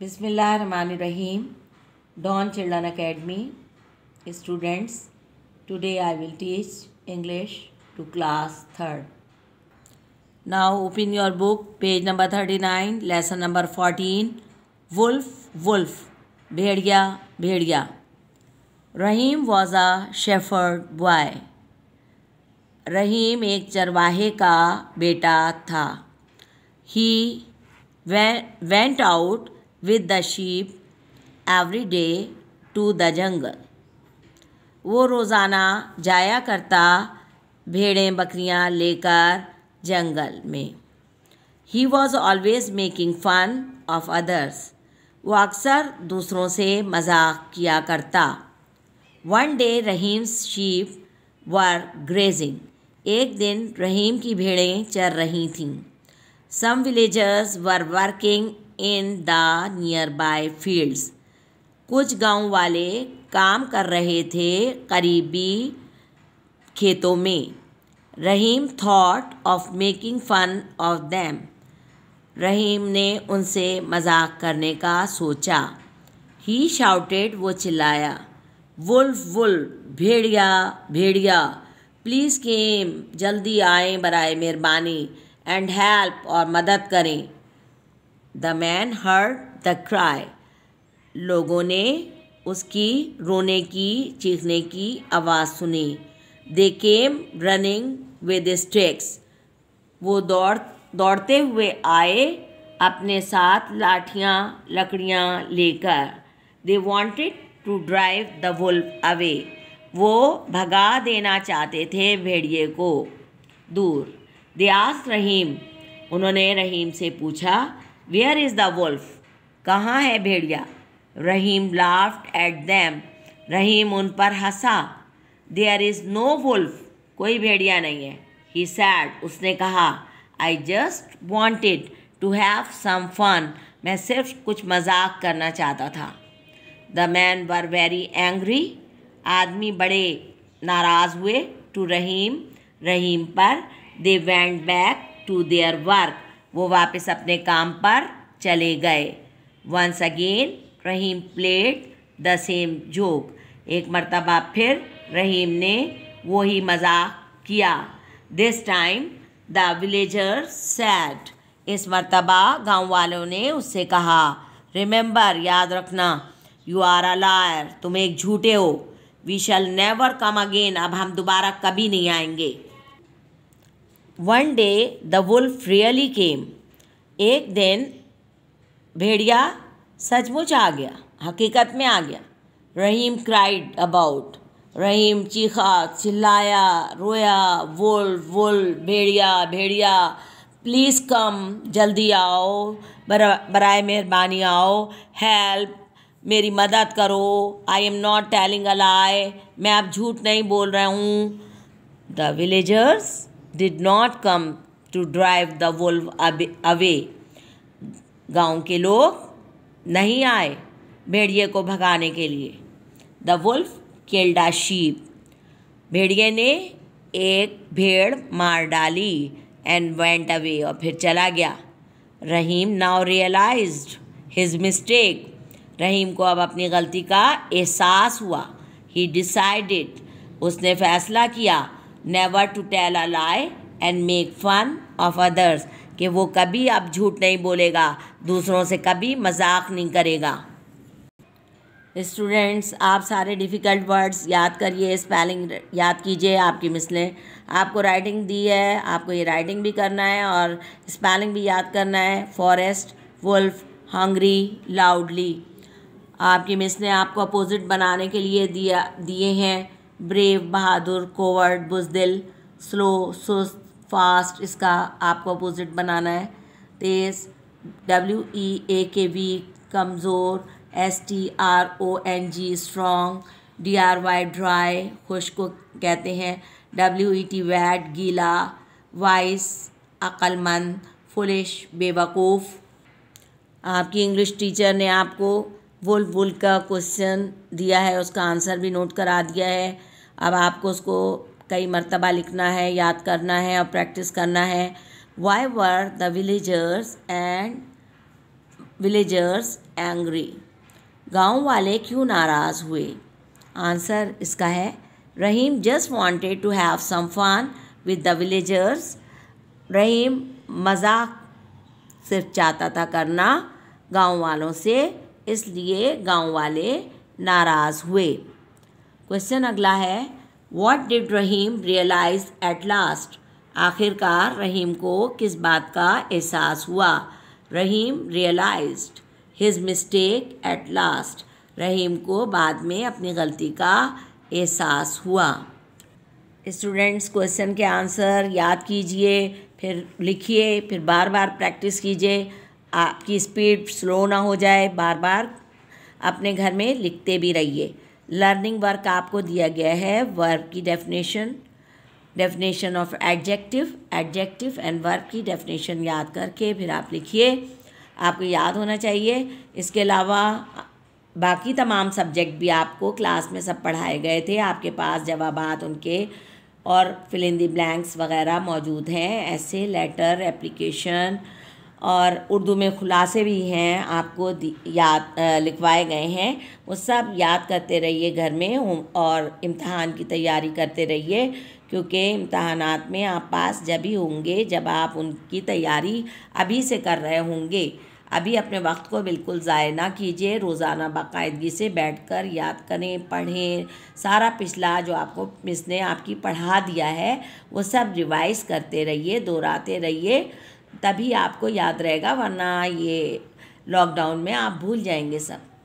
बिस्मिल्लाह रहमान रहीम don children academy students today I will teach English to class third now open your book page number thirty nine lesson number fourteen wolf wolf भेड़िया भेड़िया Rahim was a shepherd boy Rahim एक चरवाहे का बेटा था he went out with the sheep every day to the jungle वो रोज़ाना जाया करता भेड़ें बकरियाँ लेकर जंगल में he was always making fun of others वो अक्सर दूसरों से मजाक किया करता one day Rahim sheep were grazing एक दिन रहीम की भेड़ें चर रही थीं some villagers were working in the nearby fields कुछ गांव वाले काम कर रहे थे करीबी खेतों में Rahim thought of making fun of them Rahim ने उनसे मजाक करने का सोचा ही शाउटेड वो चिल्लाया वुल्फ वुल्फ भेड़िया भेड़िया प्लीज़ केम जल्दी आए बरए मेहरबानी एंड हेल्प और मदद करें the man heard the cry लोगों ने उसकी रोने की चीखने की आवाज़ सुनी they came running with stakes वो दौड़ दौड़ते हुए आए अपने साथ लाठियाँ लकड़ियाँ लेकर they wanted to drive the wolf away वो भगा देना चाहते थे भेड़िए को दूर दे आस रहीम उन्होंने रहीम से पूछा वेयर इज़ द वुल्फ कहाँ है भेड़िया Rahim laughed at them Rahim उन पर हंसा देयर इज़ नो वुल्फ कोई भेड़िया नहीं है ही सैड उसने कहा I just wanted to have some fun मैं सिर्फ कुछ मजाक करना चाहता था the man were very angry आदमी बड़े नाराज़ हुए टू रहीम रहीम पर they went back to their work वो वापस अपने काम पर चले गए once again Rahim played the same joke एक मरतबा फिर रहीम ने वो ही मजाक किया this time the villager said इस मरतबा गांव वालों ने उससे कहा रिमेंबर याद रखना यू आर अ लायर तुम एक झूठे हो we shall never come again अब हम दोबारा कभी नहीं आएंगे one day the wolf really came एक दिन भेड़िया सचमुच आ गया हकीकत में आ गया रहीम क्राइड अबाउट रहीम चीखा चिल्लाया रोया वुल वुल भेड़िया भेड़िया प्लीज़ कम जल्दी आओ बरए मेहरबानी आओ हेल्प मेरी मदद करो I am not telling a lie मैं आप झूठ नहीं बोल रहा हूँ the villagers did not come to drive the wolf away. गांव के लोग नहीं आए भेड़िए को भगाने के लिए द वुल्फ केल्डा शीप भेड़िए ने एक भेड़ मार डाली एंड वेंट अवे और फिर चला गया Rahim now realise his mistake Rahim को अब अपनी गलती का एहसास हुआ ही डिसाइडेड उसने फैसला किया never to tell a lie and make fun of others कि वो कभी अब झूठ नहीं बोलेगा दूसरों से कभी मजाक नहीं करेगा स्टूडेंट्स आप सारे डिफ़िकल्ट वर्ड्स याद करिए स्पेलिंग याद कीजिए आपकी मिसलें आपको राइटिंग दी है आपको ये राइटिंग भी करना है और स्पेलिंग भी याद करना है फॉरेस्ट वुल्फ हंगरी लाउडली आपकी मिस ने आपको अपोजिट बनाने के लिए दिया दिए हैं ब्रेव बहादुर कोवर्ड बुजदिल स्लो सुस्त फास्ट इसका आपको अपोजिट बनाना है तेज डब्ल्यू ई ए के वीक कमज़ोर S T R O N G strong D R Y dry खुश को कहते हैं डब्ल्यू ई टी वैट गीला वाइस अक्लमंद फुलिश बेवकूफ़ आपकी इंग्लिश टीचर ने आपको वुल वुल का क्वेश्चन दिया है उसका आंसर भी नोट करा दिया है अब आपको उसको कई मरतबा लिखना है याद करना है और प्रैक्टिस करना है why were the villagers and villagers angry गांव वाले क्यों नाराज़ हुए आंसर इसका है Rahim just wanted to have some fun with the villagers Rahim मजाक सिर्फ चाहता था करना गांव वालों से इसलिए गांव वाले नाराज़ हुए क्वेश्चन अगला है what did Rahim realise at last आखिरकार रहीम को किस बात का एहसास हुआ Rahim realise his mistake at last Rahim को बाद में अपनी गलती का एहसास हुआ स्टूडेंट्स क्वेश्चन के आंसर याद कीजिए फिर लिखिए फिर बार बार प्रैक्टिस कीजिए आपकी स्पीड स्लो ना हो जाए बार बार अपने घर में लिखते भी रहिए लर्निंग वर्क आपको दिया गया है वर्क की definition definition of adjective adjective and work की डेफिनेशन याद करके फिर आप लिखिए आपको याद होना चाहिए इसके अलावा बाकी तमाम सब्जेक्ट भी आपको क्लास में सब पढ़ाए गए थे आपके पास जवाब उनके और फिलिंदी ब्लैंक्स वगैरह मौजूद हैं ऐसे लेटर एप्लीकेशन और उर्दू में खुलासे भी हैं आपको याद लिखवाए गए हैं वो सब याद करते रहिए घर में और इम्तहान की तैयारी करते रहिए क्योंकि इम्तहानात में आप पास जब ही होंगे जब आप उनकी तैयारी अभी से कर रहे होंगे अभी अपने वक्त को बिल्कुल ज़ाय ना कीजिए रोज़ाना बाकायदगी से बैठकर याद करें पढ़ें सारा पिछला जो आपको मिस ने आपकी पढ़ा दिया है वो सब रिवाइज़ करते रहिए दोहराते रहिए तभी आपको याद रहेगा वरना ये लॉकडाउन में आप भूल जाएंगे सब